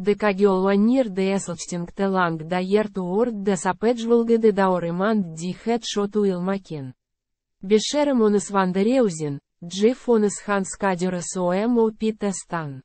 de cagiolanier de esotsting te lang da iertu ord de sapetjvulge de daoremand di headshotu ilmakin. Бешерем он из Вандереузен, Джиф он из Ханскадера Суэму Питестан.